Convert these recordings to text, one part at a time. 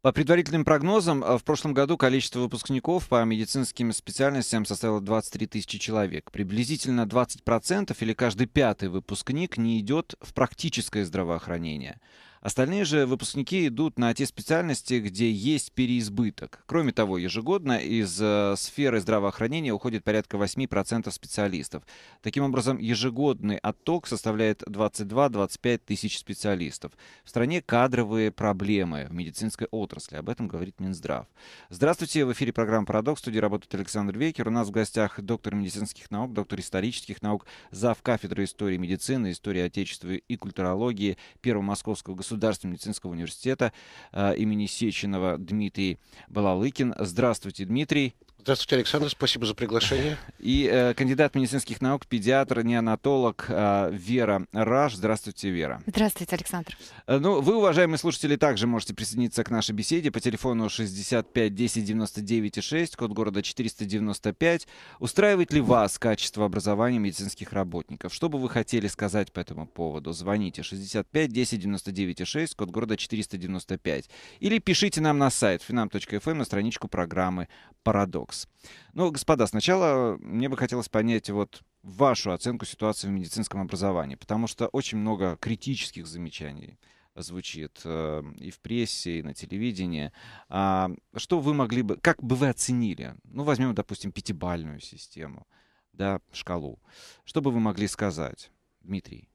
По предварительным прогнозам, э, в прошлом году количество выпускников по медицинским специальностям составило 23 тысячи человек. Приблизительно 20% или каждый пятый выпускник не идет в практическое здравоохранение. Остальные же выпускники идут на те специальности, где есть переизбыток. Кроме того, ежегодно из э, сферы здравоохранения уходит порядка 8% специалистов. Таким образом, ежегодный отток составляет 22-25 тысяч специалистов. В стране кадровые проблемы в медицинской отрасли. Об этом говорит Минздрав. Здравствуйте, в эфире программа «Парадокс». В студии работает Александр Векер. У нас в гостях доктор медицинских наук, доктор исторических наук, зав. кафедры истории медицины, истории Отечества и культурологии Первого Московского государства Государственного медицинского университета э, имени Сеченова Дмитрий Балалыкин. Здравствуйте, Дмитрий. Здравствуйте, Александр, спасибо за приглашение. И э, кандидат медицинских наук, педиатр, неонатолог э, Вера Раш. Здравствуйте, Вера. Здравствуйте, Александр. Э, ну, вы, уважаемые слушатели, также можете присоединиться к нашей беседе по телефону 65 10 99 6, код города 495. Устраивает ли вас качество образования медицинских работников? Что бы вы хотели сказать по этому поводу? Звоните 65 10 99 6, код города 495. Или пишите нам на сайт finam.fm на эм страничку программы «Парадокс». Фокс. Ну, господа, сначала мне бы хотелось понять вот вашу оценку ситуации в медицинском образовании, потому что очень много критических замечаний звучит э, и в прессе, и на телевидении. А, что вы могли бы, как бы вы оценили? Ну, возьмем, допустим, пятибальную систему, да, шкалу. Что бы вы могли сказать, Дмитрий?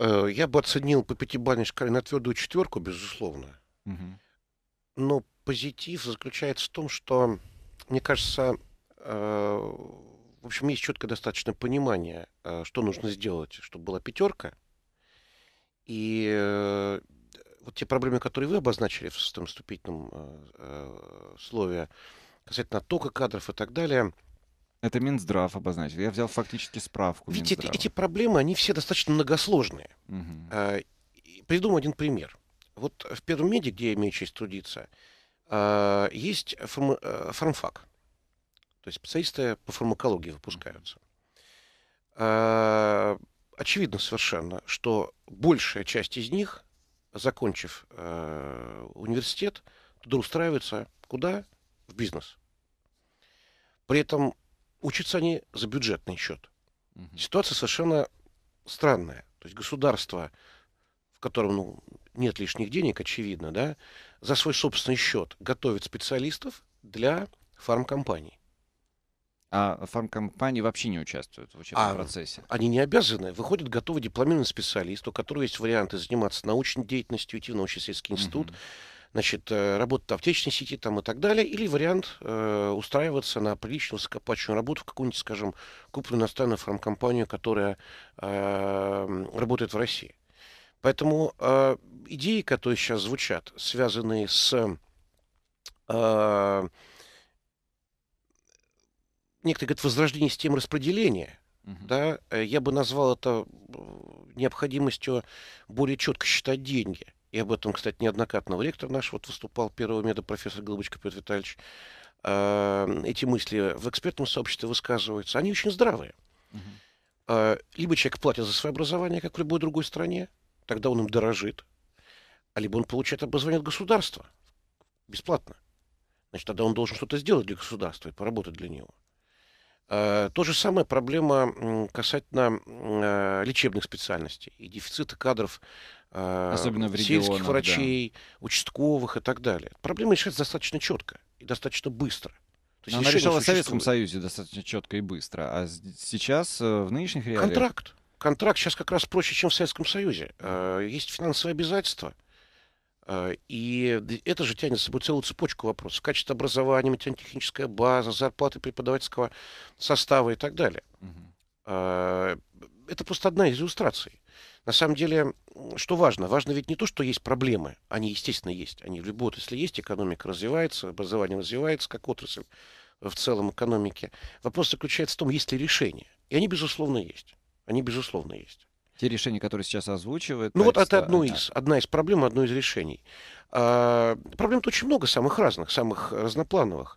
Э, я бы оценил по пятибалльной шкале на твердую четверку, безусловно. Угу. Но позитив заключается в том, что, мне кажется, э, в общем, есть четкое достаточно понимание, э, что нужно сделать, чтобы была пятерка. И э, вот те проблемы, которые вы обозначили в шестом ступительном слове, касательно тока кадров и так далее – это Минздрав обозначил. Я взял фактически справку. Ведь эти, эти проблемы, они все достаточно многосложные. Угу. Придумал один пример. Вот в первом Пермеде, где я имею честь трудиться, а, есть фарм, э, фармфак, то есть специалисты по фармакологии выпускаются. А, очевидно совершенно, что большая часть из них, закончив э, университет, туда устраиваются куда? В бизнес. При этом учатся они за бюджетный счет. Угу. Ситуация совершенно странная. То есть государство, в котором ну, нет лишних денег, очевидно, да, за свой собственный счет готовит специалистов для фармкомпаний. А фармкомпании вообще не участвуют в учебном а процессе? Они не обязаны. Выходит готовый дипломированный специалист, у которого есть варианты заниматься научной деятельностью, идти в научно-исследовательский институт, угу. значит, э, работать в аптечной сети там и так далее, или вариант э, устраиваться на приличную высокоплаченную работу в какую-нибудь, скажем, крупную иностранную фармкомпанию, которая э, работает в России. Поэтому э, идеи, которые сейчас звучат, связанные с... Э, некоторые говорят, возрождение системы распределения, угу. да, э, я бы назвал это э, необходимостью более четко считать деньги. И об этом, кстати, неоднократно ректор наш вот выступал первого меда профессор Голубочка Петр Витальевич. Э, эти мысли в экспертном сообществе высказываются. Они очень здравые. Угу. Э, либо человек платит за свое образование, как в любой другой стране, тогда он им дорожит. А либо он получает образование от государства бесплатно. Значит, тогда он должен что-то сделать для государства и поработать для него. А, то же самое проблема касательно а, лечебных специальностей и дефицита кадров а, Особенно в регионах, сельских врачей, да. участковых и так далее. Проблема решается достаточно четко и достаточно быстро. То есть Она решала в Советском Союзе достаточно четко и быстро, а сейчас э, в нынешних реалиях... Контракт контракт сейчас как раз проще, чем в Советском Союзе. Э, есть финансовые обязательства, э, и это же тянет с собой целую цепочку вопросов. Качество образования, материально-техническая база, зарплаты преподавательского состава и так далее. Угу. Это просто одна из иллюстраций. На самом деле, что важно? Важно ведь не то, что есть проблемы. Они, естественно, есть. Они в любом отрасли есть. Экономика развивается, образование развивается как отрасль в целом экономики. Вопрос заключается в том, есть ли решение. И они, безусловно, есть. Они, безусловно, есть. Те решения, которые сейчас озвучивают. Ну вот это одно из, одна из проблем, одно из решений. А, проблем-то очень много самых разных, самых разноплановых.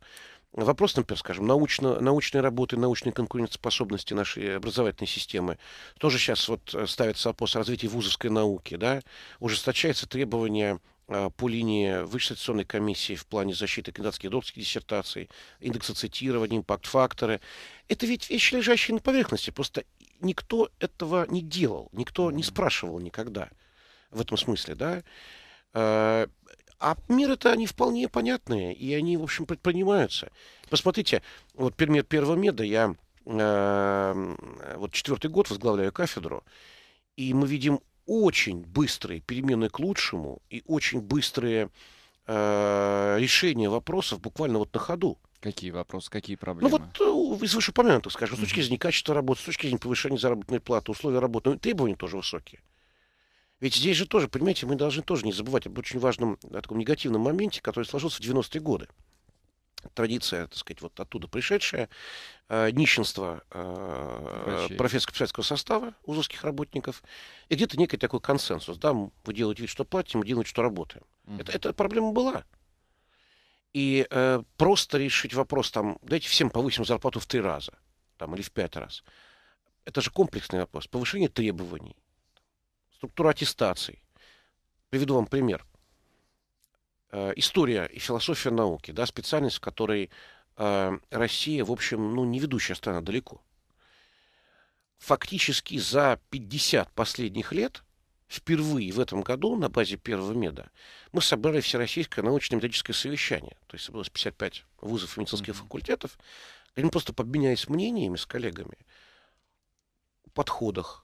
Вопрос, например, скажем, научно, научной работы, научной конкурентоспособности нашей образовательной системы. Тоже сейчас вот э, ставится вопрос развития вузовской науки, да, ужесточается требование а, по линии Высшей аттестационной комиссии в плане защиты кандидатских докторских диссертаций, индекса цитирования, импакт-факторы. Это ведь вещи, лежащие на поверхности. Просто никто этого не делал, никто не спрашивал никогда в этом смысле, да. Э, а мир это они вполне понятные, и они, в общем, предпринимаются. Посмотрите, вот пример первого меда, я э, вот четвертый год возглавляю кафедру, и мы видим очень быстрые перемены к лучшему и очень быстрые э, решения вопросов буквально вот на ходу. Какие вопросы, какие ну, проблемы? Ну вот э, из вышеупомянутых, скажем, с точки зрения качества работы, с точки зрения повышения заработной платы, условия работы, ну, требования тоже высокие. Ведь здесь же тоже, понимаете, мы должны тоже не забывать об очень важном о таком негативном моменте, который сложился в 90-е годы. Традиция, так сказать, вот оттуда пришедшая, э, нищенство э, профессорско-писательского состава узовских работников, и где-то некий такой консенсус, да, мы делаем, вид, что платим, мы делаем, что работаем. Угу. Это, эта проблема была и э, просто решить вопрос, там, дайте всем повысим зарплату в три раза там, или в пять раз. Это же комплексный вопрос. Повышение требований, структура аттестаций. Приведу вам пример. Э, история и философия науки, да, специальность, в которой э, Россия, в общем, ну, не ведущая страна далеко. Фактически за 50 последних лет – впервые в этом году на базе первого меда мы собрали Всероссийское научно-методическое совещание. То есть было 55 вузов и медицинских факультетов. И мы просто обменялись мнениями с коллегами подходах.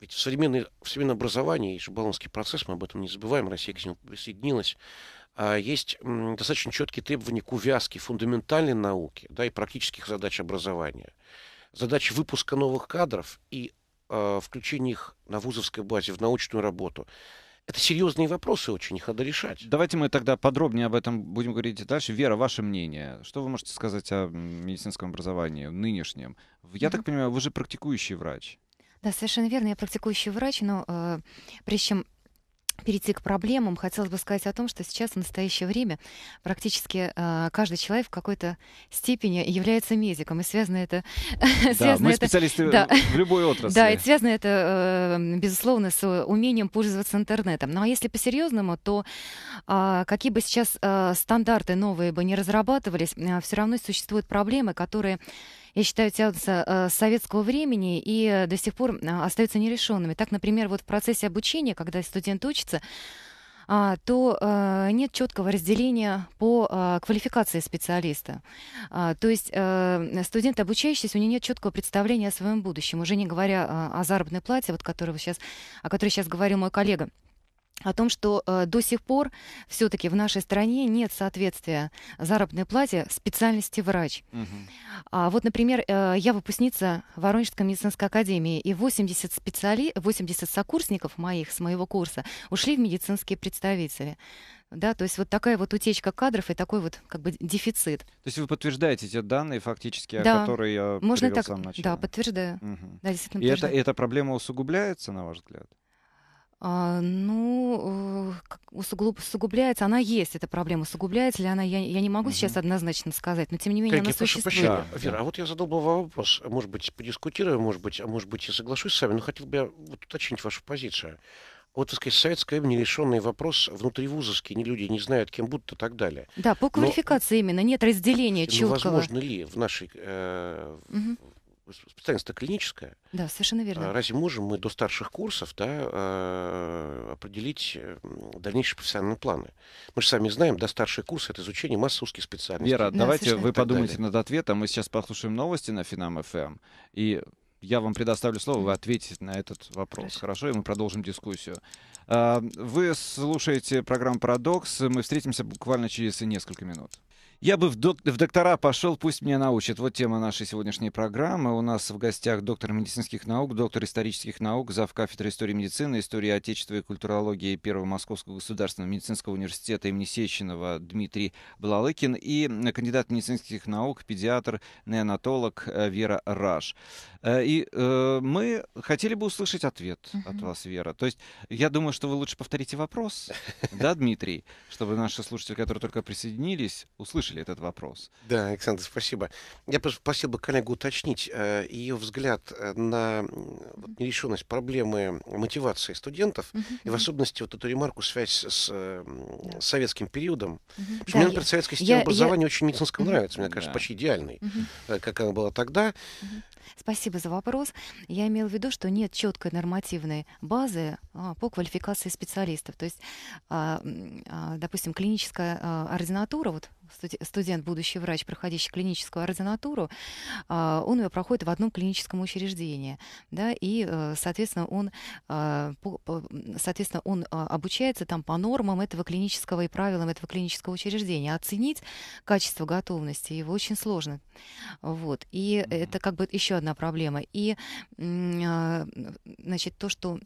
Ведь в, современной, в современном образовании, и шаблонский процесс, мы об этом не забываем, Россия к нему присоединилась, а, есть достаточно четкие требования к увязке фундаментальной науки да, и практических задач образования, задач выпуска новых кадров и а, включении их на вузовской базе в научную работу. Это серьезные вопросы очень, их надо решать. Давайте мы тогда подробнее об этом будем говорить дальше. Вера, ваше мнение. Что вы можете сказать о медицинском образовании нынешнем? Я mm-hmm. так понимаю, вы же практикующий врач. Да, совершенно верно. Я практикующий врач, но э, прежде чем перейти к проблемам, хотелось бы сказать о том, что сейчас в настоящее время практически э, каждый человек в какой-то степени является медиком, и связано это... Да, связано мы это, специалисты да, в любой отрасли. Да, и связано это, э, безусловно, с умением пользоваться интернетом. Ну а если по-серьезному, то э, какие бы сейчас э, стандарты новые бы не разрабатывались, э, все равно существуют проблемы, которые я считаю, тянутся э, с советского времени и э, до сих пор э, остаются нерешенными. Так, например, вот в процессе обучения, когда студент учится, а, то а, нет четкого разделения по а, квалификации специалиста. А, то есть студент, обучающийся, у него нет четкого представления о своем будущем, уже не говоря о заработной плате, вот, которого сейчас, о которой сейчас говорил мой коллега о том, что э, до сих пор все-таки в нашей стране нет соответствия заработной плате специальности врач. Угу. А, вот, например, э, я выпускница Воронежской медицинской академии, и 80, специали... 80 сокурсников моих с моего курса ушли в медицинские представители. Да, то есть вот такая вот утечка кадров и такой вот как бы дефицит. То есть вы подтверждаете те данные фактически, да. которые я Можно привел так... в самом начале? Да, подтверждаю. Угу. Да, действительно, и это, эта проблема усугубляется, на ваш взгляд? А, ну, э, усугубляется, она есть, эта проблема. Усугубляется ли она, я, я не могу угу. сейчас однозначно сказать, но тем не менее Коллеги, она прошу существует. Прощения. Да. Вера, а вот я задал бы вопрос, может быть, подискутирую, может быть, а может быть, и соглашусь с вами, но хотел бы я вот уточнить вашу позицию. Вот, так сказать, советское время нерешенный вопрос, внутривузовские не люди не знают, кем будут и так далее. Да, по квалификации но, именно, нет разделения ну, четкого. Возможно ли в нашей э, угу специальность-то клиническая. Да, совершенно верно. А разве можем мы до старших курсов да, э, определить дальнейшие профессиональные планы? Мы же сами знаем, до старших курсов это изучение массы узких специальностей. Вера, да, давайте вы подумайте далее. над ответом. Мы сейчас послушаем новости на Финам-ФМ. Эм, и я вам предоставлю слово, вы ответите на этот вопрос. Хорошо, Хорошо и мы продолжим дискуссию. А, вы слушаете программу «Парадокс». Мы встретимся буквально через несколько минут. Я бы в, док- в доктора пошел, пусть меня научат. Вот тема нашей сегодняшней программы. У нас в гостях доктор медицинских наук, доктор исторических наук, зав. кафедры истории медицины, истории отечества и культурологии Первого Московского государственного медицинского университета имени Сеченова Дмитрий Блалыкин и кандидат медицинских наук, педиатр, неонатолог э, Вера Раш. Э, и э, мы хотели бы услышать ответ uh-huh. от вас, Вера. То есть я думаю, что вы лучше повторите вопрос, да, Дмитрий, чтобы наши слушатели, которые только присоединились, услышали услышали этот вопрос. Да, Александр, спасибо. Я просто просил бы коллегу уточнить э, ее взгляд э, на вот, нерешенность проблемы мотивации студентов, и в особенности вот эту ремарку связь с, с э, советским периодом. Mm-hmm. Потому да, мне, например, советская система я, образования я... очень медицинского, нравится, мне кажется, да. почти идеальный, э, как она была тогда. Спасибо за вопрос. Я имела в виду, что нет четкой нормативной базы а, по квалификации специалистов. То есть, а, а, допустим, клиническая ординатура, вот студент, будущий врач, проходящий клиническую ординатуру, он ее проходит в одном клиническом учреждении, да, и, э, соответственно, он, соответственно, он обучается там по нормам этого клинического и правилам этого клинического учреждения. Оценить качество готовности его очень сложно. Вот. И это как бы еще одна проблема. И, а, значит, то, что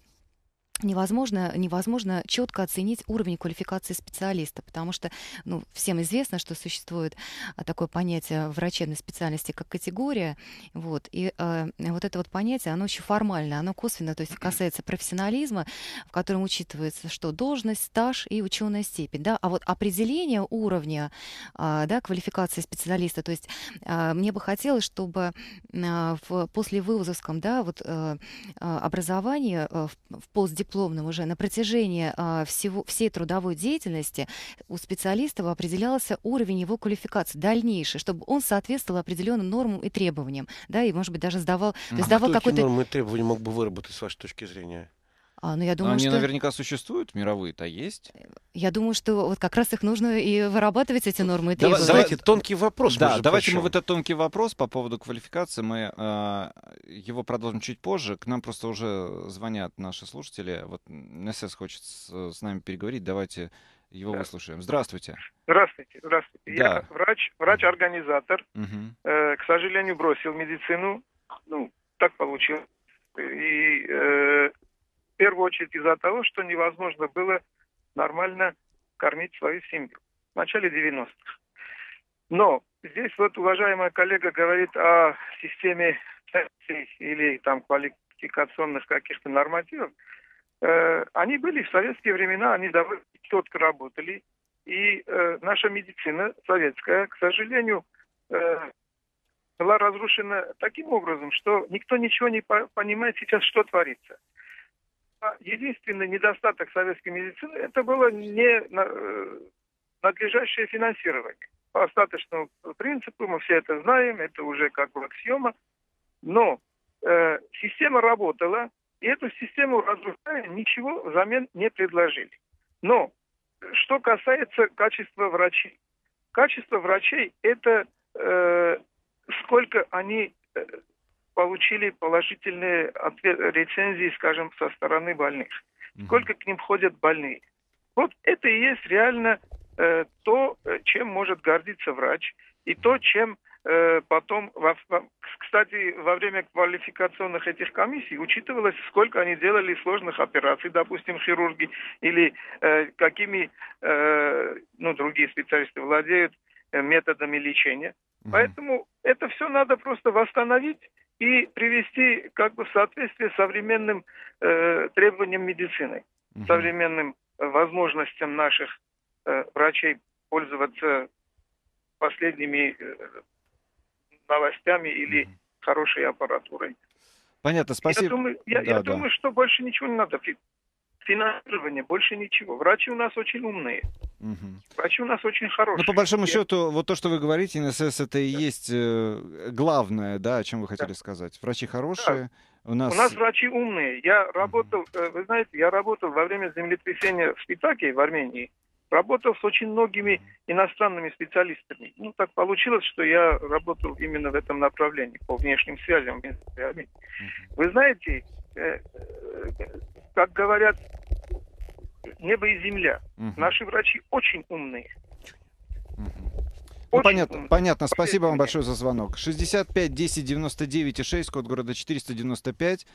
невозможно, невозможно четко оценить уровень квалификации специалиста, потому что ну, всем известно, что существует а, такое понятие врачебной специальности как категория, вот, и э, вот это вот понятие, оно очень формальное, оно косвенно, то есть касается профессионализма, в котором учитывается, что должность, стаж и ученая степень, да, а вот определение уровня, э, да, квалификации специалиста, то есть э, мне бы хотелось, чтобы э, в, после вузовском, да, вот э, образования э, в, в постдипломе дипломным уже на протяжении а, всего, всей трудовой деятельности у специалиста определялся уровень его квалификации дальнейший, чтобы он соответствовал определенным нормам и требованиям, да, и, может быть, даже сдавал, то есть а давал какой-то... нормы и требования мог бы выработать с вашей точки зрения? А, но ну, я думаю, но они что... наверняка существуют, мировые-то есть. Э, я думаю, что вот как раз их нужно и вырабатывать, эти нормы. Да, давайте тонкий вопрос. Да, давайте прощаем. мы вот этот тонкий вопрос по поводу квалификации, мы э, его продолжим чуть позже. К нам просто уже звонят наши слушатели. Вот Насес хочет с, с нами переговорить, давайте его да. выслушаем. Здравствуйте. Здравствуйте, здравствуйте. Да. Я врач, врач-организатор. Угу. Э, к сожалению, бросил медицину. Ну, так получилось. И... Э, первую очередь из-за того, что невозможно было нормально кормить свою семью в начале 90-х. Но здесь вот уважаемая коллега говорит о системе или там квалификационных каких-то нормативов. Э, они были в советские времена, они довольно четко работали. И э, наша медицина советская, к сожалению, э, была разрушена таким образом, что никто ничего не понимает сейчас, что творится. А единственный недостаток советской медицины это было не э, надлежащее финансирование. По остаточному принципу мы все это знаем, это уже как бы аксиома. Но э, система работала, и эту систему разрушали, ничего взамен не предложили. Но что касается качества врачей, качество врачей это э, сколько они э, получили положительные ответ, рецензии, скажем, со стороны больных. Сколько к ним ходят больные. Вот это и есть реально э, то, э, чем может гордиться врач, и то, чем э, потом, во, во, кстати, во время квалификационных этих комиссий учитывалось, сколько они делали сложных операций, допустим, хирурги, или э, какими э, ну, другие специалисты владеют э, методами лечения. Поэтому это все надо просто восстановить и привести как бы в соответствие современным э, требованиям медицины, угу. современным э, возможностям наших э, врачей пользоваться последними э, новостями или угу. хорошей аппаратурой. Понятно, спасибо. Я думаю, я, да, я да. думаю что больше ничего не надо финансирование, больше ничего. Врачи у нас очень умные. Угу. Врачи у нас очень хорошие. Ну, по большому Я... счету, вот то, что вы говорите, НСС, это и да. есть э, главное, да, о чем вы хотели да. сказать. Врачи хорошие. Да. У, нас... у нас врачи умные. Я работал, угу. вы знаете, я работал во время землетрясения в Спитаке, в Армении. Работал с очень многими иностранными специалистами. Ну, так получилось, что я работал именно в этом направлении, по внешним связям. Угу. Вы знаете, Э, как говорят, небо и земля. Угу. Наши врачи очень умные. Ну, понятно, понятно. Спасибо вам большое за звонок. 65 10 99 и 6, код города 495.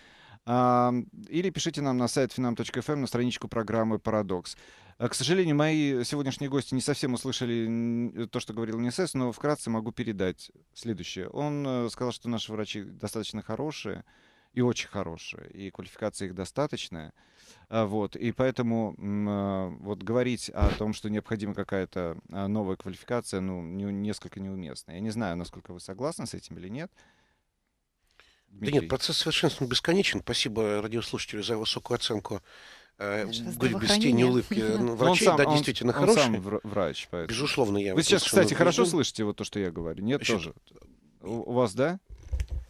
А, или пишите нам на сайт finam.fm эм, на страничку программы «Парадокс». А, к сожалению, мои сегодняшние гости не совсем услышали то, что говорил Несес, но вкратце могу передать следующее. Он э, сказал, что наши врачи достаточно хорошие, и очень хорошие, и квалификация их достаточная. А, вот, и поэтому а, вот говорить о том, что необходима какая-то а, новая квалификация, ну, не, несколько неуместно. Я не знаю, насколько вы согласны с этим или нет. Дмитрий. Да нет, процесс совершенствования бесконечен. Спасибо радиослушателю за высокую оценку э, Говорю без тени улыбки ну, ну, врачей, да, действительно он хороший. сам врач, поэтому. Безусловно, я... Вы сейчас, кстати, хорошо слышите вот то, что я говорю? Нет, Еще... тоже. У вас, да?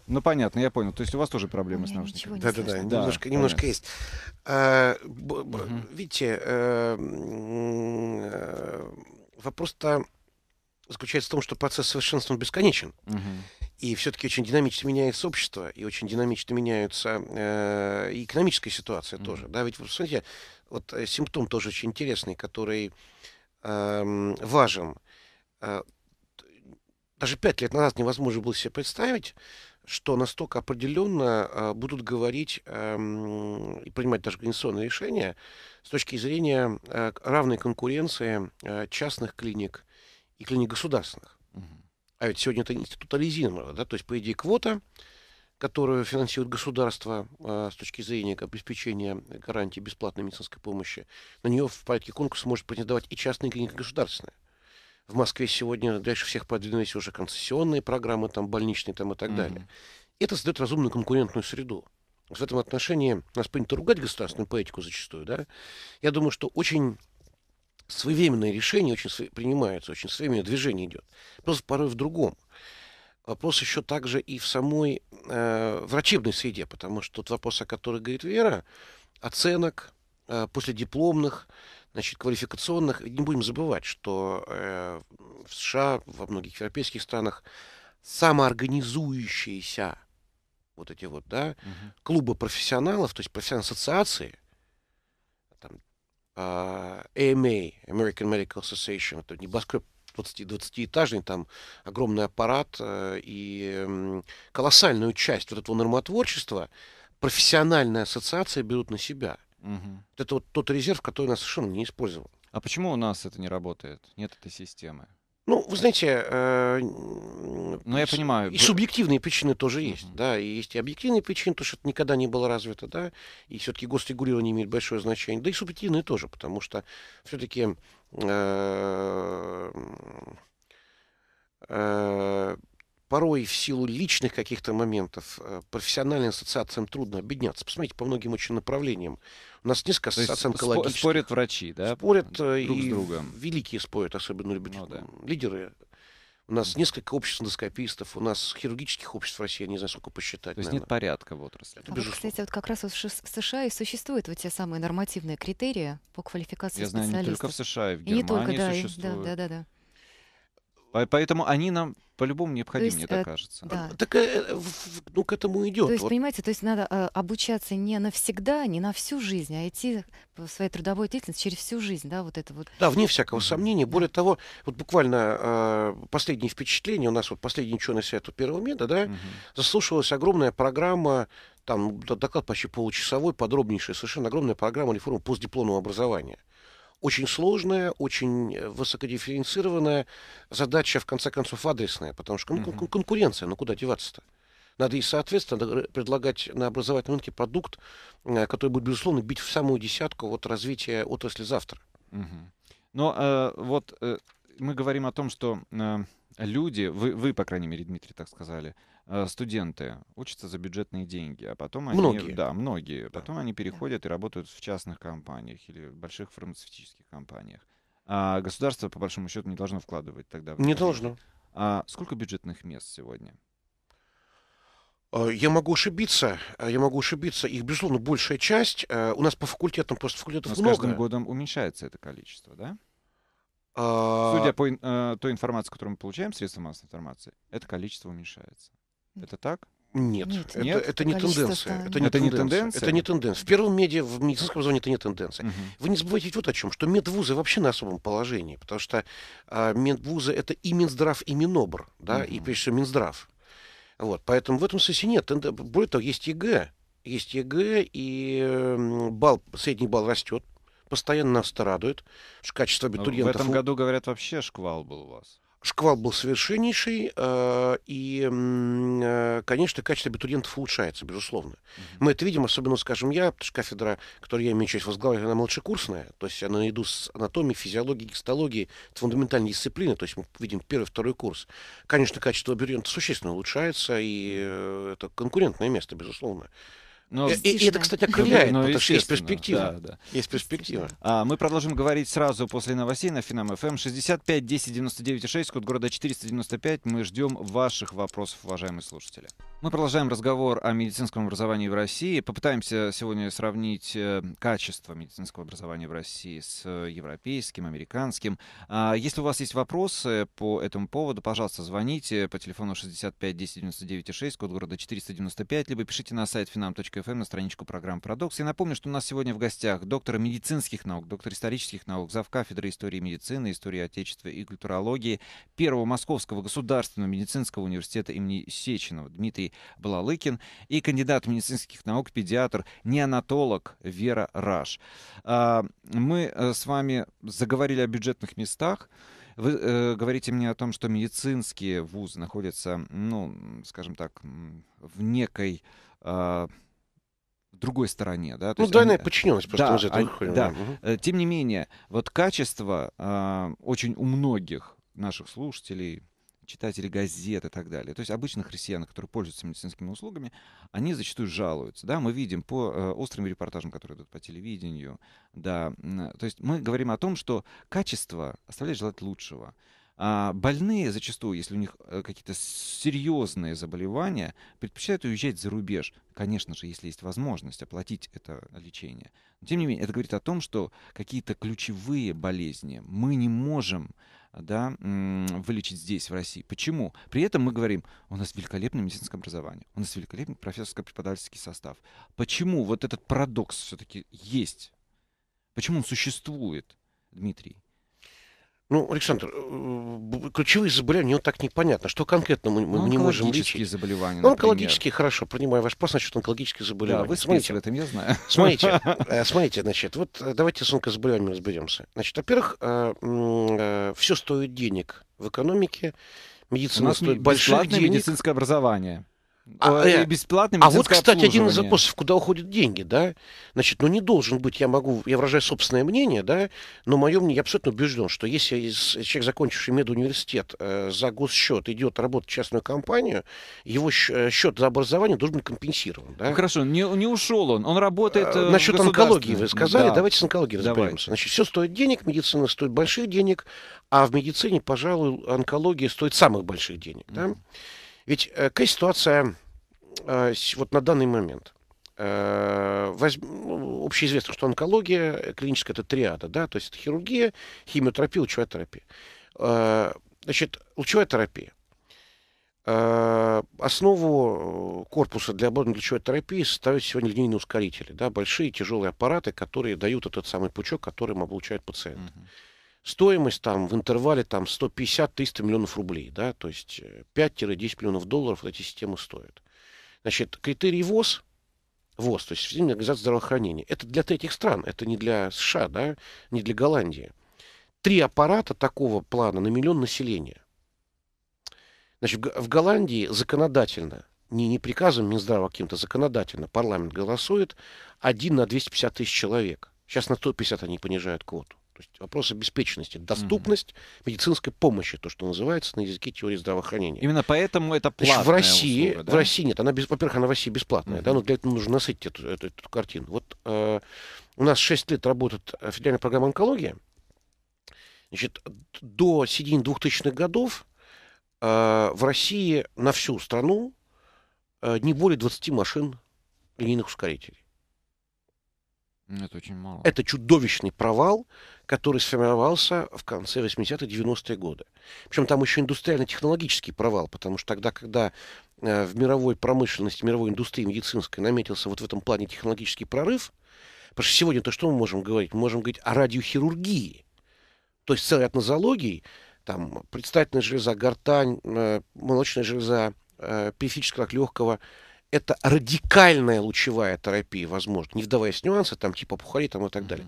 Ну, понятно, я понял. То есть у вас тоже проблемы с наушниками? Да-да-да, немножко, да, немножко понятно. есть. А, угу. Видите, э, э, вопрос-то заключается в том, что процесс совершенства бесконечен. Угу. И все-таки очень динамично меняется общество, и очень динамично меняется э, экономическая ситуация mm-hmm. тоже. Да, ведь, вы смотрите, вот э, симптом тоже очень интересный, который э, важен. Э, даже пять лет назад невозможно было себе представить, что настолько определенно э, будут говорить э, и принимать даже организационные решения с точки зрения э, равной конкуренции э, частных клиник и клиник государственных. Угу. А ведь сегодня это институтализировано, да, то есть, по идее, квота, которую финансирует государство э, с точки зрения обеспечения гарантии бесплатной медицинской помощи, на нее в порядке конкурса может претендовать и частные клиники государственные в Москве сегодня дальше всех подвинулись уже концессионные программы, там, больничные там, и так mm-hmm. далее. Это создает разумную конкурентную среду. В этом отношении нас принято ругать государственную поэтику зачастую, да? Я думаю, что очень своевременное решение очень сво... принимается, очень своевременное движение идет. Просто порой в другом. Вопрос еще также и в самой э, врачебной среде, потому что тот вопрос, о котором говорит Вера, оценок, э, после дипломных, Значит, квалификационных, не будем забывать, что э, в США, во многих европейских странах самоорганизующиеся вот эти вот, да, угу. клубы профессионалов, то есть профессиональные ассоциации, там, э, а, AMA, American Medical Association, это небоскреб 20-этажный, там огромный аппарат э, и э, колоссальную часть вот этого нормотворчества профессиональные ассоциации берут на себя – Угу. Это вот тот резерв, который нас совершенно не использовал. А почему у нас это не работает? Нет этой системы? Ну, вы знаете, э, ну, я понимаю. и субъективные причины тоже есть, uh-huh. да, и есть и объективные причины, то что это никогда не было развито, да, и все-таки госрегулирование имеет большое значение, да и субъективные тоже, потому что все-таки э, э, порой в силу личных каких-то моментов э, профессиональным ассоциациям трудно объединяться. Посмотрите, по многим очень направлениям. У нас несколько То ассоциаций онкологических. Спорят врачи, да? Спорят э, друг и с другом. великие спорят, особенно любят ну, да. лидеры. У нас несколько обществ эндоскопистов, у нас хирургических обществ в России, я не знаю, сколько посчитать. То есть наверное. нет порядка в отрасли. Это а вот, кстати, вот как раз в США и существуют вот те самые нормативные критерии по квалификации я специалистов. Я знаю, не только в США, и в Германии и не только, существуют. И, да, да, да. Поэтому они нам по-любому необходимы, есть, мне так э, кажется. Да. Так э, э, ну, к этому идет. То есть, вот. понимаете, то есть надо э, обучаться не навсегда, не на всю жизнь, а идти в своей трудовой деятельности через всю жизнь, да, вот это вот. Да, вне всякого сомнения. Более того, вот буквально э, последние впечатления у нас, вот последний ученый совет первого меда, да, угу. заслушалась огромная программа там доклад почти получасовой, подробнейшая, совершенно огромная программа реформы постдипломного образования очень сложная, очень э, высокодифференцированная задача, в конце концов, адресная, потому что ну, mm -hmm. конкуренция, ну куда деваться-то? Надо и, соответственно, предлагать на образовательном рынке продукт, э, который будет, безусловно, бить в самую десятку вот развития отрасли завтра. Угу. Ну, mm Но э, вот э, мы говорим о том, что э, люди, вы, вы, по крайней мере, Дмитрий, так сказали, Э, студенты учатся за бюджетные деньги, а потом они... Многие. Да, многие. Да. Потом они переходят да. и работают в частных компаниях или в больших фармацевтических компаниях. А государство, по большому счету, не должно вкладывать тогда. В не должно. А сколько бюджетных мест сегодня? Э, я могу ошибиться, э, я могу ошибиться. Их, безусловно, большая часть. У нас по факультетам просто факультетов Но много. с каждым годом уменьшается это количество, да? А... Судя по той информации, которую мы получаем средства массовой информации, это количество уменьшается. Это так? Нет, нет, это, нет. это не тенденция. Ставим. Это не, тенденция. не тенденция. Это не тенденция. В первом меди в медицинском образовании это не тенденция. Угу. Вы не забывайте вот о чем, что медвузы вообще на особом положении, потому что а, медвузы это и Минздрав, и Минобр, да, угу. и прежде всего Минздрав. Вот, поэтому в этом смысле нет. Более того, есть ЕГЭ, есть ЕГЭ, и бал, средний балл растет, постоянно нас это радует, что качество абитуриентов... Но в этом году, говорят, вообще шквал был у вас. Шквал был совершеннейший, э, и, э, конечно, качество абитуриентов улучшается, безусловно. Мы это видим, особенно, скажем, я, потому что кафедра, которую я имею честь возглавлять, она младшекурсная, то есть она идут с анатомией, физиологией, гистологией, это фундаментальные дисциплины, то есть мы видим первый, второй курс. Конечно, качество абитуриентов существенно улучшается, и э, это конкурентное место, безусловно. Но, э, и, и это, кстати, ну, окрыляет, ну, потому что есть перспектива. Да, да. Есть перспектива. А, мы продолжим говорить сразу после новостей на Финам ФМ. 65 10 99 6, код города 495. Мы ждем ваших вопросов, уважаемые слушатели. Мы продолжаем разговор о медицинском образовании в России. Попытаемся сегодня сравнить э, качество медицинского образования в России с э, европейским, американским. А, если у вас есть вопросы по этому поводу, пожалуйста, звоните по телефону 65 10 99 6, код города 495, либо пишите на сайт finam.ru fm эм на страничку программы «Парадокс». Я напомню, что у нас сегодня в гостях доктор медицинских наук, доктор исторических наук, зав. кафедры истории медицины, истории Отечества и культурологии Первого Московского государственного медицинского университета имени Сеченова Дмитрий Балалыкин и кандидат медицинских наук, педиатр, неонатолог Вера Раш. А, мы э, с вами заговорили о бюджетных местах. Вы э, говорите мне о том, что медицинские вузы находятся, ну, скажем так, в некой э, другой стороне. Да? То ну, двойная они... подчиненность просто да, уже они, да. угу. Тем не менее, вот качество э, очень у многих наших слушателей, читателей газет и так далее. То есть обычных россиян, которые пользуются медицинскими услугами, они зачастую жалуются. Да, мы видим по э, острым репортажам, которые идут по телевидению. Да, то есть мы говорим о том, что качество оставляет желать лучшего. А больные зачастую, если у них э, какие-то серьезные заболевания, предпочитают уезжать за рубеж, конечно же, если есть возможность оплатить это лечение. Но, тем не менее, это говорит о том, что какие-то ключевые болезни мы не можем да, вылечить здесь, в России. Почему? При этом мы говорим, у нас великолепное медицинское образование, у нас великолепный профессорско-преподавательский состав. Почему вот этот парадокс все-таки есть? Почему он существует, Дмитрий? Ну, Александр, э, ключевые заболевания, мне вот так непонятно. Что конкретно мы, мы не можем лечить? Онкологические заболевания, ну, Онкологические, хорошо, принимаю ваш пост насчет онкологических заболеваний. Да, вы смотрите в этом, я знаю. Смотрите, э, смотрите, значит, вот э, давайте с онкозаболеваниями разберемся. Значит, во-первых, все стоит денег в экономике, медицина стоит больших денег. медицинское образование. А, э, э, и бесплатное А вот, кстати, один из вопросов, куда уходят деньги, да? Значит, ну не должен быть, я могу, я выражаю собственное мнение, да, но мое мнение, я абсолютно убежден, что если человек, закончивший медуниверситет, э, за госсчет идет работать в частную компанию, его э, счет за образование должен быть компенсирован, да? Ну, хорошо, не, не ушел он, он работает э, Насчет онкологии вы сказали, да. давайте с онкологией Давай. разберемся. Значит, все стоит денег, медицина стоит больших денег, а в медицине, пожалуй, онкология стоит самых больших денег, mm -hmm. да? Ведь э, какая ситуация э, вот на данный момент? Э, ну, общеизвестно, что онкология клиническая это триада, да, то есть это хирургия, химиотерапия, лучевая терапия. Значит, лучевая терапия. Основу корпуса для оборудования лучевой терапии составляют сегодня линейные ускорители, да, большие тяжелые аппараты, которые дают этот самый пучок, которым облучают пациента. Uh-huh стоимость там в интервале там 150-300 миллионов рублей, да, то есть 5-10 э, миллионов долларов вот эти системы стоят. Значит, критерий ВОЗ, ВОЗ, то есть Всемирная организация здравоохранения, это для третьих стран, это не для США, да, не для Голландии. Три аппарата такого плана на миллион населения. Значит, в Голландии законодательно, не, не приказом Минздрава а каким-то, законодательно парламент голосует один на 250 тысяч человек. Сейчас на 150 они понижают квоту. То есть вопрос обеспеченности, доступность угу. медицинской помощи, то, что называется на языке теории здравоохранения. Именно поэтому это платная Значит, в России, услуга, да? в России нет, она, во-первых, она в России бесплатная, угу. да, но для этого нужно насытить эту, эту, эту картину. Вот э, у нас 6 лет работает э, федеральная программа онкологии. Значит, до середины 2000-х годов э, в России на всю страну э, не более 20 машин линейных ускорителей. Это очень мало. Это чудовищный провал, который сформировался в конце 80-х, 90-е годы. Причем там еще индустриально-технологический провал, потому что тогда, когда э, в мировой промышленности, мировой индустрии медицинской наметился вот в этом плане технологический прорыв, потому что сегодня-то что мы можем говорить? Мы можем говорить о радиохирургии, то есть целой этнозологии, там предстательная железа, гортань, э, молочная железа, э, периферического легкого – это радикальная лучевая терапия, возможно, не вдаваясь в нюансы, там типа пухари там, и так далее.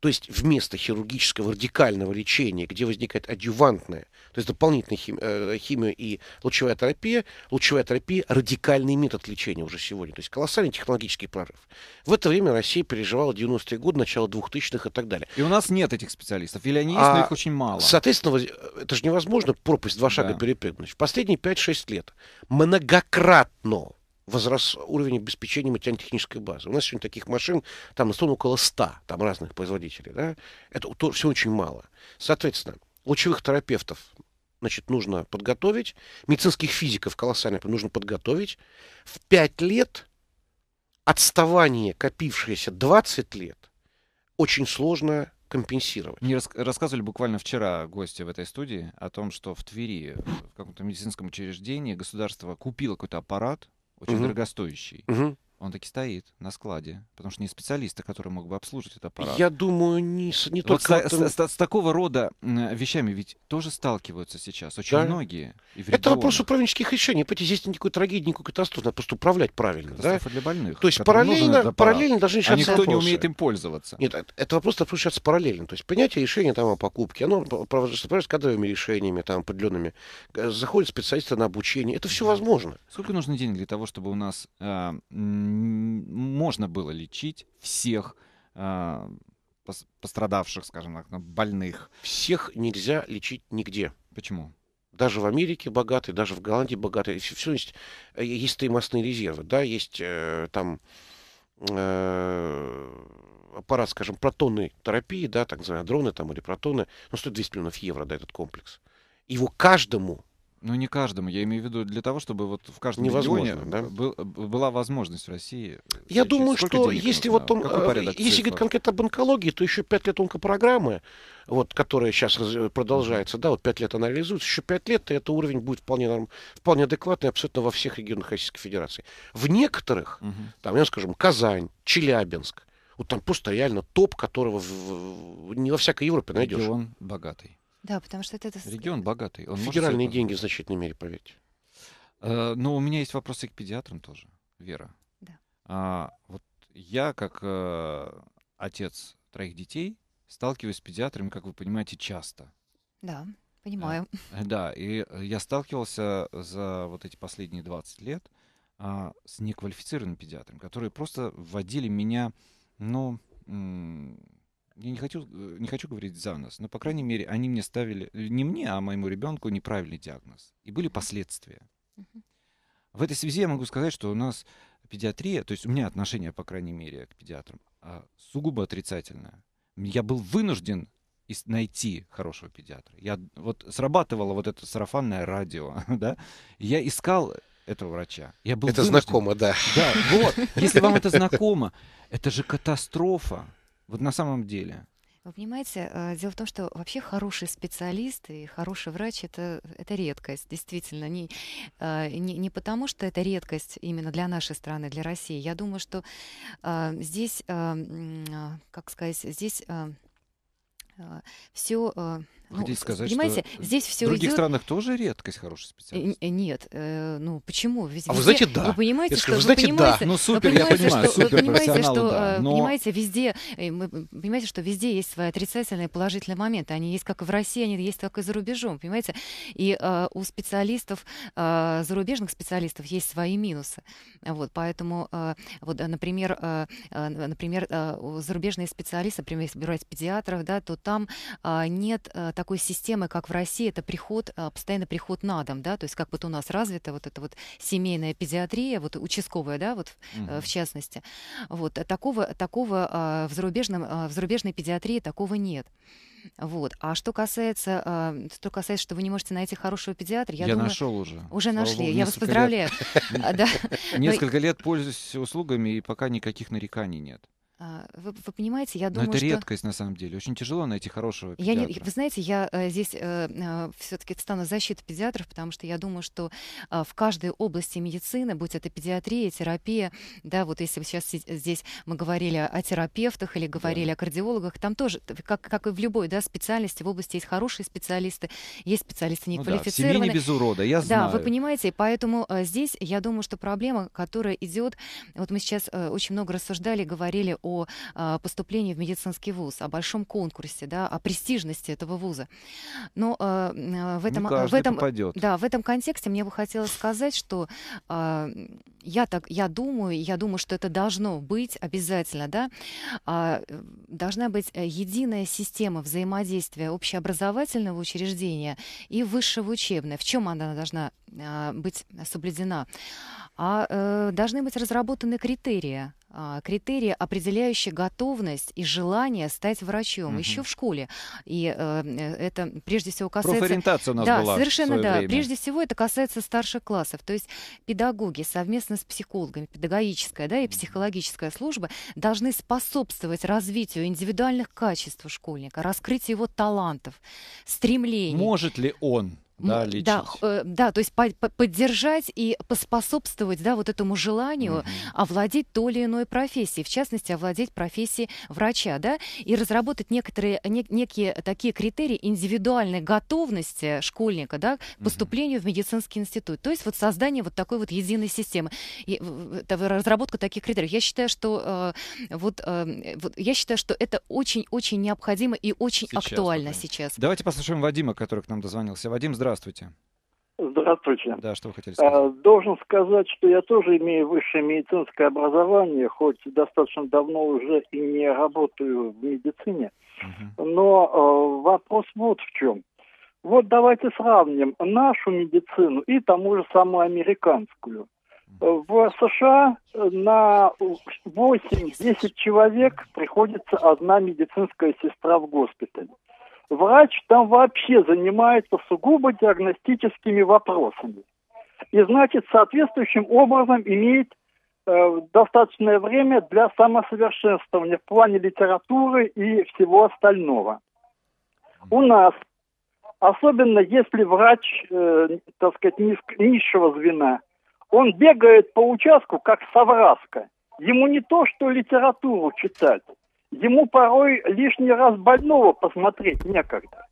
То есть вместо хирургического радикального лечения, где возникает адювантная, то есть дополнительная хим, э, химия и лучевая терапия, лучевая терапия – радикальный метод лечения уже сегодня. То есть колоссальный технологический прорыв. В это время Россия переживала 90-е годы, начало 2000-х и так далее. И у нас нет этих специалистов. Или они есть, а, но их очень мало. Соответственно, это же невозможно пропасть два шага да. перепрыгнуть. В последние 5-6 лет многократно возрос уровень обеспечения материально-технической базы. У нас сегодня таких машин, там на около 100, там разных производителей. Да? Это то, все очень мало. Соответственно, лучевых терапевтов значит, нужно подготовить, медицинских физиков колоссально нужно подготовить. В 5 лет отставание, копившееся 20 лет, очень сложно компенсировать. Мне рас- рассказывали буквально вчера гости в этой студии о том, что в Твери в каком-то медицинском учреждении государство купило какой-то аппарат, очень угу. дорогостоящий. Угу. Он таки стоит на складе, потому что не специалиста, который мог бы обслужить этот аппарат. Я думаю, не, не вот только... С, с, с, с такого рода вещами ведь тоже сталкиваются сейчас очень да? многие. И Это вопрос управленческих решений. Понимаете, здесь никакой трагедии, никакой катастрофы. Надо просто управлять правильно. Катастрофа да? для больных. То есть параллельно, параллельно должны а решаться А никто вопросы. не умеет им пользоваться. Нет, э, это вопрос должен решаться параллельно. То есть понятие решения там о покупке, оно сопровождается кадровыми решениями там определенными. Э, заходят специалисты на обучение. Это все возможно. Сколько нужно денег для того, чтобы у нас э, можно было лечить всех а, пострадавших, скажем так, ну, больных. Всех нельзя лечить нигде. Почему? даже в Америке богатые, даже в Голландии богатые. Все, все есть, э, есть стоимостные резервы, да, есть э, там э, аппарат, скажем, протонной терапии, да, так называемые дроны там или протоны, ну, стоит 200 миллионов евро, да, этот комплекс. Его каждому ну, не каждому. Я имею в виду для того, чтобы вот в каждом Невозможно, регионе да? Э, была возможность в России... Э, я думаю, что если вот он... Э, если говорить конкретно об онкологии, то еще пять лет онкопрограммы, вот, которая сейчас продолжается, да, вот пять лет она реализуется, еще пять лет, и этот уровень будет вполне, норм, вполне адекватный абсолютно во всех регионах Российской Федерации. В некоторых, угу. там, я скажем, Казань, Челябинск, вот там просто реально топ, которого в, в, не во всякой Европе найдешь. Регион богатый. Да, потому что это... Регион богатый. Он Федеральные может... деньги в значительной мере, поверьте. Э, но ну, у меня есть вопросы к педиатрам тоже, Вера. Да. А, вот я, как а, отец троих детей, сталкиваюсь с педиатрами, как вы понимаете, часто. Да, понимаю. А, да, и я сталкивался за вот эти последние 20 лет а, с неквалифицированным педиатром, которые просто вводили меня, ну, я не хочу, э, не хочу говорить за нас, но, по крайней мере, они мне ставили, э, не мне, а моему ребенку неправильный диагноз. И были последствия. В этой связи я могу сказать, что у нас педиатрия, то есть у меня отношение, по крайней мере, к педиатрам, а, сугубо отрицательное. Я был вынужден найти хорошего педиатра. Я вот срабатывало вот это сарафанное радио, да, я искал этого врача. Я был это вынужден. знакомо, да. Да, вот, если вам это знакомо, это же катастрофа. Вот на самом деле. Вы понимаете, э, дело в том, что вообще хороший специалист и хороший врач это, это редкость, действительно. Не, э, не, не потому, что это редкость именно для нашей страны, для России. Я думаю, что э, здесь, как сказать, здесь все ну, сказать, понимаете, что здесь все в других идет... странах тоже редкость хороший э, специалист? Э, нет, э, ну почему? Везде а вы знаете, да. Вы понимаете, я что, вы знаете, да. Ну супер, я понимаю, супер, вы понимаете, да, э, понимаете, везде, мы, понимаете, что везде есть свои отрицательные и положительные моменты. Они есть как в России, они есть как и за рубежом, понимаете? И э, у специалистов, э, зарубежных специалистов есть свои минусы. Вот, поэтому, э, вот, например, э, например э, зарубежные специалисты, например, если брать педиатров, да, то там э, нет э, такой системы, как в России, это приход, а, постоянно приход на дом, да, то есть как вот у нас развита вот эта вот семейная педиатрия, вот участковая, да, вот угу. в частности. Вот, а такого, такого а, в, зарубежном, в зарубежной педиатрии такого нет. Вот. А что касается, э, что касается, что вы не можете найти хорошего педиатра, я, я думаю, нашел уже. Уже Слава нашли. Богу, я вас поздравляю. Несколько лет пользуюсь услугами и пока никаких нареканий нет. А, вы, вы понимаете, я думаю, Но это что... редкость на самом деле. Очень тяжело найти хорошего педиатра. Я не... Вы знаете, я э, здесь э, э все-таки встану защиту педиатров, потому что я думаю, что э, в каждой области медицины, будь это педиатрия, терапия, да, вот если сейчас здесь мы говорили о терапевтах или говорили да. о кардиологах, там тоже, как, как и в любой да, специальности, в области есть хорошие специалисты, есть специалисты неквалифицированные. Ну да, в не без урода, я знаю. Да, вы понимаете, поэтому здесь я думаю, что проблема, которая идет, вот мы сейчас очень много рассуждали, говорили о о а, поступлении в медицинский вуз, о большом конкурсе, да, о престижности этого вуза. Но а, в этом, а, в этом, попадет. да, в этом контексте мне бы хотелось сказать, что я так, я думаю, я думаю, что это должно быть обязательно, да, должна быть э, единая система взаимодействия общеобразовательного учреждения и высшего учебное. В чем она должна быть соблюдена? А э, должны быть разработаны критерии а, критерии, определяющие готовность и желание стать врачом угу. еще в школе. И э, э, это прежде всего касается... Профориентация у нас да, была совершенно да. Время. Прежде всего это касается старших классов. То есть педагоги совместно с психологами, педагогическая да, и психологическая служба должны способствовать развитию индивидуальных качеств школьника, раскрытию его талантов, стремлений. Может ли он да, лечить. Да, э, да то есть поддержать и поспособствовать да, вот этому желанию угу. овладеть то или иной профессией, в частности, овладеть профессией врача, да, и разработать некоторые, не, некие такие критерии индивидуальной готовности школьника, да, к поступлению угу. в медицинский институт. То есть вот создание вот такой вот единой системы, и, разработка таких критериев. Я считаю, что э, вот, э, вот я считаю, что это очень-очень необходимо и очень сейчас, актуально пока. сейчас. Давайте послушаем Вадима, который к нам дозвонился. Вадим, здравствуйте здравствуйте. Здравствуйте. Да, что вы хотели а, сказать? Должен сказать, что я тоже имею высшее медицинское образование, хоть достаточно давно уже и не работаю в медицине. Угу. Но э, вопрос вот в чем. Вот давайте сравним нашу медицину и тому же самую американскую. В США на 8-10 человек приходится одна медицинская сестра в госпитале. Врач там вообще занимается сугубо диагностическими вопросами. И значит, соответствующим образом имеет э, достаточное время для самосовершенствования в плане литературы и всего остального. У нас, особенно если врач, э, так сказать, низ, низшего звена, он бегает по участку, как совраска. Ему не то, что литературу читать, ему порой лишний раз больного посмотреть некогда.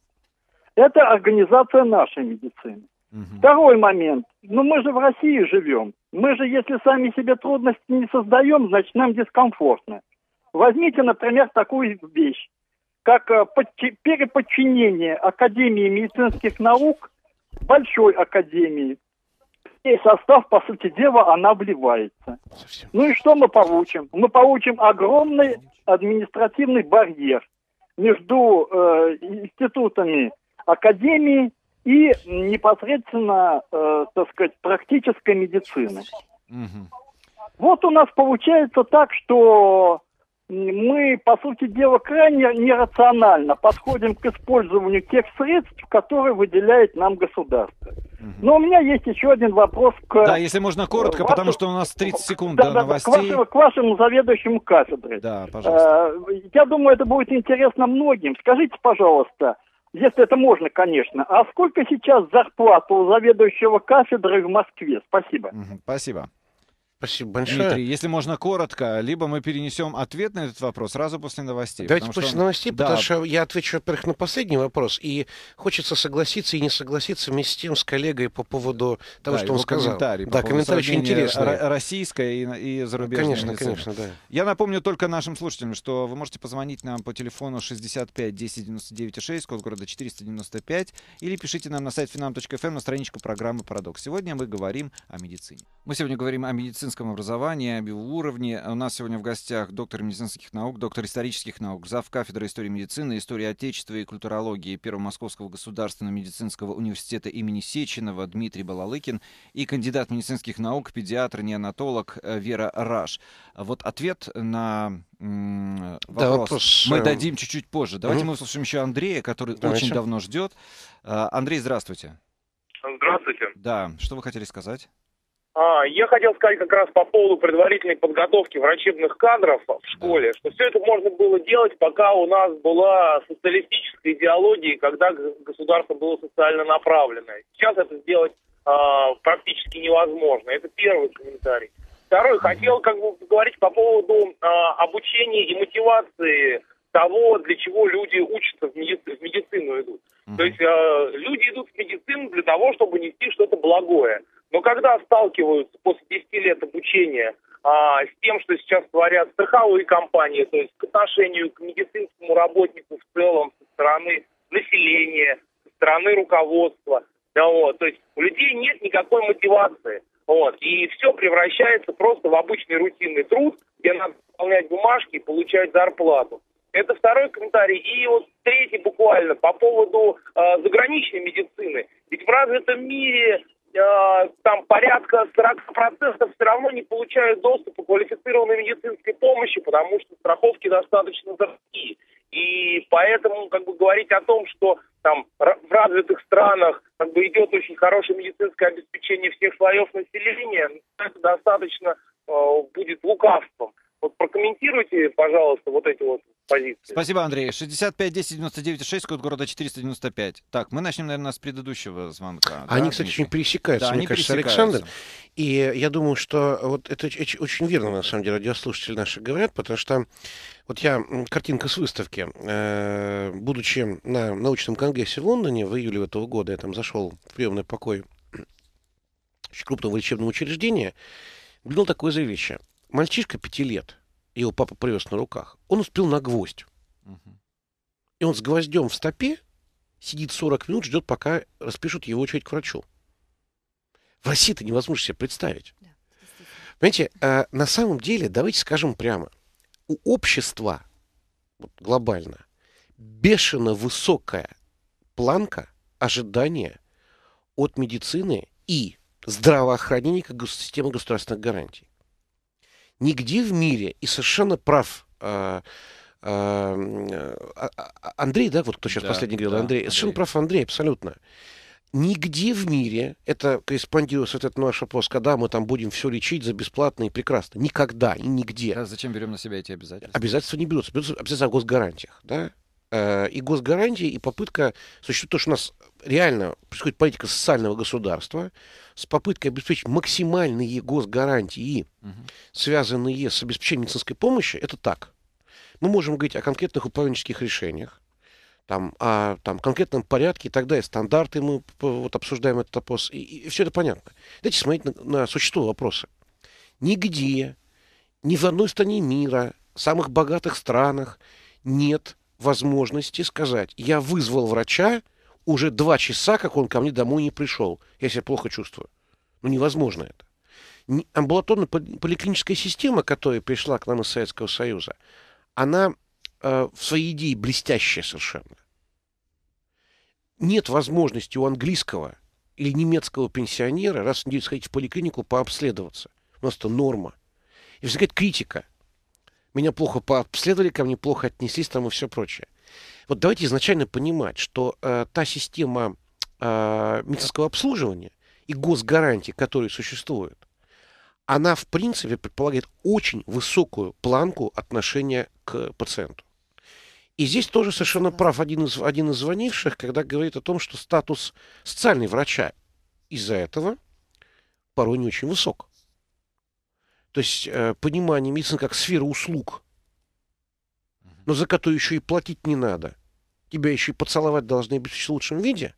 Это организация нашей медицины. Угу. Второй момент. Ну, мы же в России живем. Мы же, если сами себе трудности не создаем, значит, нам дискомфортно. Возьмите, например, такую вещь, как э, переподчинение Академии медицинских наук Большой Академии, и состав, по сути дела, она вливается. Ну и что мы получим? Мы получим огромный административный барьер между э, институтами академии и непосредственно, э, так сказать, практической медицины. Угу. Вот у нас получается так, что мы, по сути дела, крайне нерационально подходим к использованию тех средств, которые выделяет нам государство. Но у меня есть еще один вопрос к... Да, если можно коротко, вашу... потому что у нас 30 секунд да, до да, новостей. К вашему, к вашему заведующему кафедры. Да, пожалуйста. Э, я думаю, это будет интересно многим. Скажите, пожалуйста, если это можно, конечно, а сколько сейчас зарплата у заведующего кафедры в Москве? Спасибо. Спасибо. Спасибо большое. Дмитрий, если можно коротко, либо мы перенесем ответ на этот вопрос сразу после новостей. Давайте после что... новостей, да. потому что я отвечу, во-первых, на последний вопрос, и хочется согласиться и не согласиться вместе с тем с коллегой по поводу того, да, что он сказал. Комментарий, да, комментарий очень интересный. Российская и, и зарубежная Конечно, медицина. конечно, да. Я напомню только нашим слушателям, что вы можете позвонить нам по телефону 65 10 99 6, код города 495, или пишите нам на сайт finam.fm эм на страничку программы «Парадокс». Сегодня мы говорим о медицине. Мы сегодня говорим о медицине медицинском образовании, об его уровне. У нас сегодня в гостях доктор медицинских наук, доктор исторических наук, зав. кафедры истории медицины, истории Отечества и культурологии Первого Московского государственного медицинского университета имени Сеченова Дмитрий Балалыкин и кандидат медицинских наук, педиатр, неонатолог э, Вера Раш. Вот ответ на вопрос. Да, вопрос. Мы э, дадим чуть-чуть позже. Давайте угу. мы услышим еще Андрея, который Давайте. очень давно ждет. Э, Андрей, здравствуйте. Здравствуйте. Да, что вы хотели сказать? А, я хотел сказать как раз по поводу предварительной подготовки врачебных кадров в школе, что все это можно было делать, пока у нас была социалистическая идеология, когда государство было социально направленное. Сейчас это сделать э, практически невозможно. Это первый комментарий. Второй, хотел как бы поговорить по поводу э, обучения и мотивации того, для чего люди учатся в, меди... в медицину идут. Mm-hmm. То есть э, люди идут в медицину для того, чтобы нести что-то благое. Но ну, когда сталкиваются после 10 лет обучения а, с тем, что сейчас творят страховые компании, то есть к отношению к медицинскому работнику в целом со стороны населения, со стороны руководства, да, вот, то есть у людей нет никакой мотивации. Вот, и все превращается просто в обычный рутинный труд, где надо выполнять бумажки и получать зарплату. Это второй комментарий. И вот третий буквально по поводу э, заграничной медицины. Ведь в развитом мире Э, там порядка 40% все равно не получают доступ к квалифицированной медицинской помощи, потому что страховки достаточно дорогие. И поэтому как бы говорить о том, что там в развитых странах как бы идет очень хорошее медицинское обеспечение всех слоев населения, ну, это достаточно э, будет лукавством. Вот прокомментируйте, пожалуйста, вот эти вот позиции. Спасибо, Андрей. 65 10 99 6, код города 495. Так, мы начнем, наверное, с предыдущего звонка. Они, да, кстати, Дмитрий? очень пересекаются, да, мне кажется, Александр. И я думаю, что вот это очень верно, на самом деле, радиослушатели наши говорят, потому что вот я, картинка с выставки, э, будучи на научном конгрессе в Лондоне в июле этого года, я там зашел в приемный покой очень крупного лечебного учреждения, глянул такое зрелище. Мальчишка пяти лет – его папа привез на руках, он успел на гвоздь. Угу. И он с гвоздем в стопе сидит 40 минут, ждет, пока распишут его очередь к врачу. В России это невозможно себе представить. Да, Понимаете, э, на самом деле, давайте скажем прямо, у общества вот, глобально бешено высокая планка ожидания от медицины и здравоохранения как системы государственных гарантий нигде в мире, и совершенно прав э, э, э а, а, а, Андрей, да, вот кто сейчас да, последний говорил, да, Андрей, Андрей, совершенно прав Андрей, абсолютно. Нигде в мире, это корреспондирует с этот наш вопрос, когда мы там будем все лечить за бесплатно и прекрасно. Никогда и нигде. А зачем берем на себя эти обязательства? Обязательства не берутся, берутся обязательства о госгарантиях. Да? Э, и госгарантии, и попытка, существует то, что у нас реально происходит политика социального государства с попыткой обеспечить максимальные госгарантии, угу. связанные с обеспечением медицинской помощи, это так. Мы можем говорить о конкретных управленческих решениях, там, о там, конкретном порядке и так далее, стандарты, мы вот, обсуждаем этот вопрос, и, и все это понятно. Дайте смотреть на, на существо вопроса. Нигде, ни в одной стране мира, самых богатых странах нет возможности сказать, я вызвал врача, уже два часа, как он ко мне домой не пришел. Я себя плохо чувствую. Ну, невозможно это. Амбулаторно-поликлиническая система, которая пришла к нам из Советского Союза, она э, в своей идее блестящая совершенно. Нет возможности у английского или немецкого пенсионера раз не неделю сходить в поликлинику пообследоваться. У нас это норма. И возникает критика – меня плохо обследовали, ко мне плохо отнеслись там и все прочее. Вот давайте изначально понимать, что э, та система э, медицинского обслуживания и госгарантии, которые существуют, она в принципе предполагает очень высокую планку отношения к пациенту. И здесь тоже совершенно прав один из, один из звонивших, когда говорит о том, что статус социальный врача из-за этого порой не очень высок. То есть э, понимание медицины как сфера услуг, но за которую еще и платить не надо. Тебя еще и поцеловать должны быть в лучшем виде.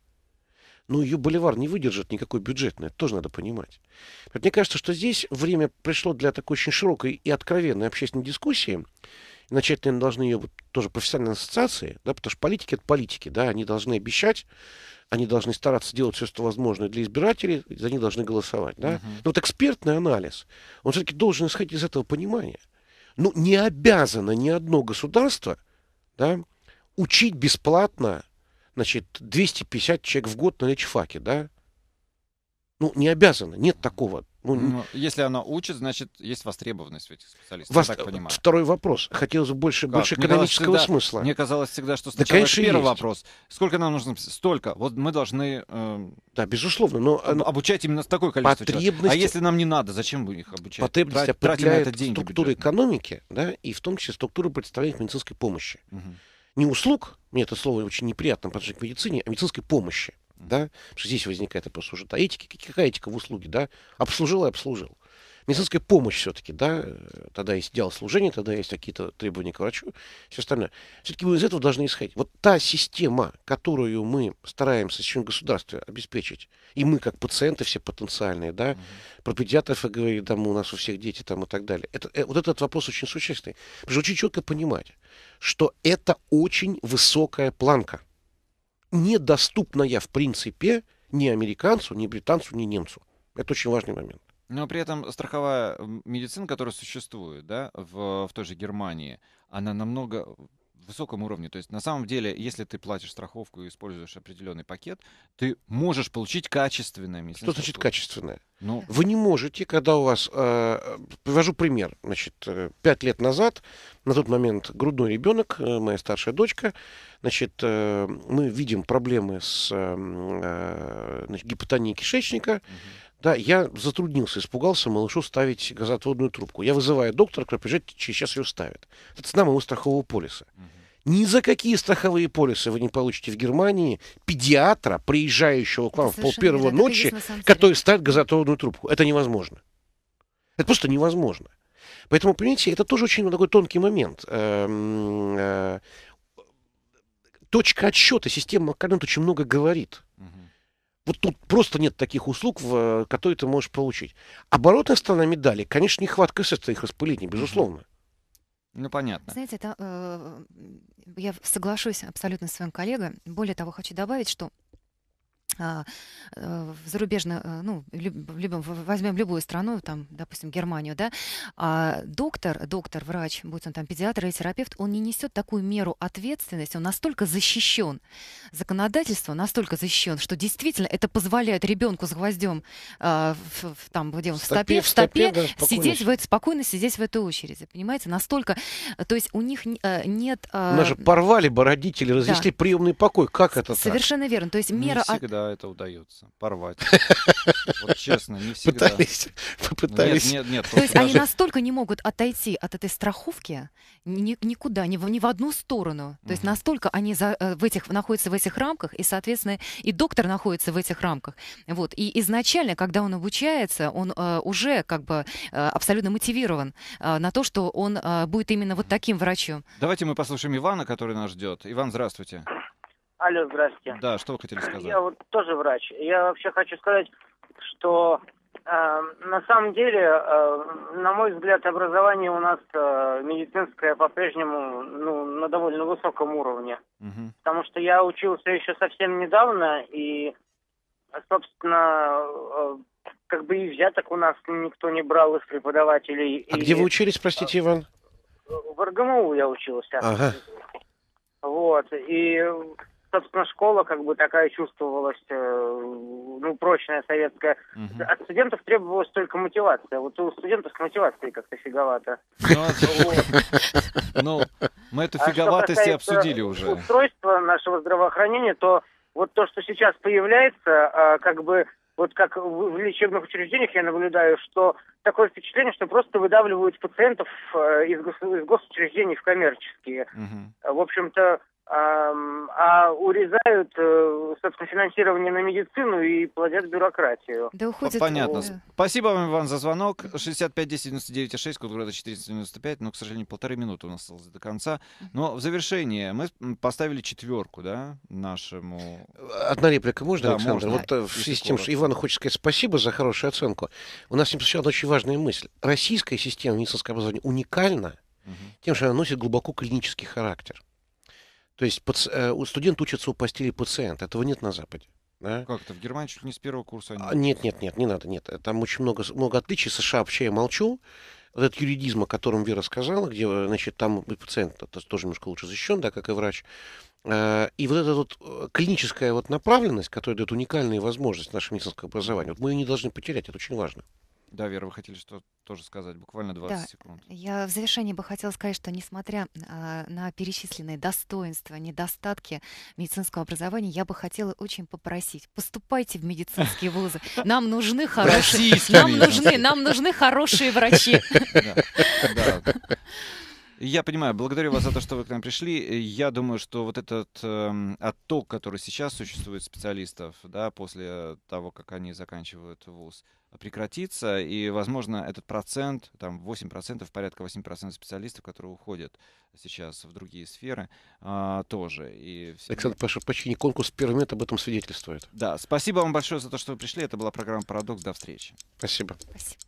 Но ее боливар не выдержит никакой бюджетный, это тоже надо понимать. Мне кажется, что здесь время пришло для такой очень широкой и откровенной общественной дискуссии начать, наверное, должны ее тоже профессиональные ассоциации, да, потому что политики — это политики, да, они должны обещать, они должны стараться делать все, что возможно для избирателей, за них должны голосовать, да. Uh-huh. Но вот экспертный анализ, он все-таки должен исходить из этого понимания. Ну, не обязано ни одно государство, да, учить бесплатно, значит, 250 человек в год на личфаке, да, ну, не обязана, нет такого. Ну, Но, ну, если она учит, значит, есть востребованность в этих специалистов, Вос... я так понимаю. Второй вопрос. Хотелось бы больше, как? больше мне экономического всегда, смысла. Мне казалось всегда, что сначала да, конечно, первый есть. вопрос. Сколько нам нужно? Столько. Вот мы должны... Э, да, безусловно. Но обучать именно такое количество а потребности, А если нам не надо, зачем вы их обучать? Потребность Трат, определяет структуру экономики, да, и в том числе структуру представления медицинской помощи. Угу. Не услуг, мне это слово очень неприятно по отношению к медицине, а медицинской помощи да, потому что здесь возникает вопрос уже, да, этики, какая этика в услуге, да, обслужил и обслужил. Медицинская помощь все-таки, да, тогда есть дело служения, тогда есть какие-то требования к врачу, все остальное. Все-таки мы из этого должны исходить. Вот та система, которую мы стараемся чем государство обеспечить, и мы как пациенты все потенциальные, да, mm-hmm. про педиатров говорит, там у нас у всех дети там и так далее. Это, э, вот этот вопрос очень существенный. Потому что очень четко понимать, что это очень высокая планка – недоступная, в принципе, ни американцу, ни британцу, ни немцу. Это очень важный момент. Но при этом страховая медицина, которая существует да, в, в той же Германии, она намного высоком уровне. То есть на самом деле, если ты платишь страховку и используешь определенный пакет, ты можешь получить качественное медицинское. Что значит качественное? Ну. Вы не можете, когда у вас, э, привожу пример, значит, э, пять лет назад, на тот момент грудной ребенок, э, моя старшая дочка, значит, э, мы видим проблемы с э, э значит, гипотонией кишечника, угу. Да, я затруднился, испугался малышу ставить газоотводную трубку. Я вызываю доктора, который приезжает, через час ее ставит. Это цена моего страхового полиса. Ни за какие страховые полисы вы не получите в Германии педиатра, приезжающего к вам это в пол ночи, который ставит газотовную трубку. Это невозможно. Это просто невозможно. Поэтому, понимаете, это тоже очень такой тонкий момент. Эм, э, точка отсчета системы Маккарленд очень много говорит. Вот тут просто нет таких услуг, в, э, которые ты можешь получить. Оборотная сторона медали, конечно, нехватка средств их распыления, безусловно. mm Ну, понятно. Знаете, это, э, я соглашусь абсолютно с своим коллегой. Более того, хочу добавить, что а, э, зарубежно, э, ну, любим, возьмем любую страну, там, допустим, Германию, да, а доктор, доктор, врач, будь он там педиатр или терапевт, он не несет такую меру ответственности, он настолько защищен, законодательство настолько защищен, что действительно это позволяет ребенку с гвоздем а, в, в, там, где он, в стопе, в стопе, в стопе да, сидеть в это, спокойно сидеть в этой очереди, понимаете, настолько, то есть у них э, нет... А... Нас же а, порвали бы родители, разнесли да. приемный покой, как это Совершенно так? верно, то есть мера... От это удается. Порвать. Вот честно, не всегда. Пытались. Попытались. Нет, нет, нет. То есть даже... они настолько не могут отойти от этой страховки ни, никуда, ни в, ни в одну сторону. То есть настолько они за, э, в этих, находятся в этих рамках, и, соответственно, и доктор находится в этих рамках. Вот. И изначально, когда он обучается, он э, уже как бы э, абсолютно мотивирован э, на то, что он э, будет именно вот таким врачом. Давайте мы послушаем Ивана, который нас ждет. Иван, здравствуйте. Здравствуйте. Алло, здравствуйте. Да, что вы хотели сказать? Я вот тоже врач. Я вообще хочу сказать, что э, на самом деле, э, на мой взгляд, образование у нас э, медицинское по-прежнему ну, на довольно высоком уровне. Угу. Потому что я учился еще совсем недавно, и, собственно, э, как бы и взяток у нас никто не брал из преподавателей. А и... где вы учились, простите, Иван? В РГМУ я учился. Ага. Вот, и собственно, школа как бы такая чувствовалась, э, ну, прочная советская. Угу. От студентов требовалась только мотивация. Вот у студентов с мотивацией как-то фиговато. Ну, а ну мы эту а фиговатость и обсудили уже. устройство нашего здравоохранения, то вот то, что сейчас появляется, а, как бы вот как в лечебных учреждениях я наблюдаю, что такое впечатление, что просто выдавливают пациентов э, из, гос, из госучреждений в коммерческие. Угу. В общем-то, а урезают, э, собственно, финансирование на медицину и плодят бюрократию. Да уходит... Понятно. Да. Спасибо вам, Иван, за звонок. 65 10 99 6, код города 495, но, ну, к сожалению, полторы минуты у нас осталось до конца. Но в завершение мы поставили четверку, да, нашему... Одна реплика можно, да, Александр? Можно. Вот э, в связи с тем, что Ивану хочется сказать спасибо за хорошую оценку. У нас не посвящена очень важная мысль. Российская система медицинского образования уникальна угу. тем, что она носит глубоко клинический характер. То есть э, студент учится у постели пациента. Этого нет на Западе. Да? Как это? В Германии чуть не с первого курса? А, они... А, нет, нет, нет, не надо, нет. Там очень много, много отличий. США вообще я молчу. Вот этот юридизм, о котором Вера сказала, где, э, значит, там и пациент тоже немножко лучше защищен, да, как и врач. Э, и вот эта вот клиническая вот направленность, которая дает уникальные возможности нашего медицинского образования, вот мы ее не должны потерять, это очень важно. Да, Вера, вы хотели что -то тоже сказать, буквально 20 да, секунд. Я в завершении бы хотела сказать, что несмотря а, на перечисленные достоинства, недостатки медицинского образования, я бы хотела очень попросить, поступайте в медицинские вузы. Нам нужны хорошие, нам нужны, нам нужны хорошие врачи. Я понимаю, благодарю вас за то, что вы к нам пришли. Я думаю, что вот этот э, отток, который сейчас существует специалистов, да, после того, как они заканчивают вуз, прекратится, и, возможно, этот процент, там 8%, порядка 8% специалистов, которые уходят сейчас в другие сферы, а, тоже. И все... Александр Паша, почти не конкурс Пермет об этом свидетельствует. Да, спасибо вам большое за то, что вы пришли. Это была программа «Парадокс». До встречи. Спасибо. Спасибо.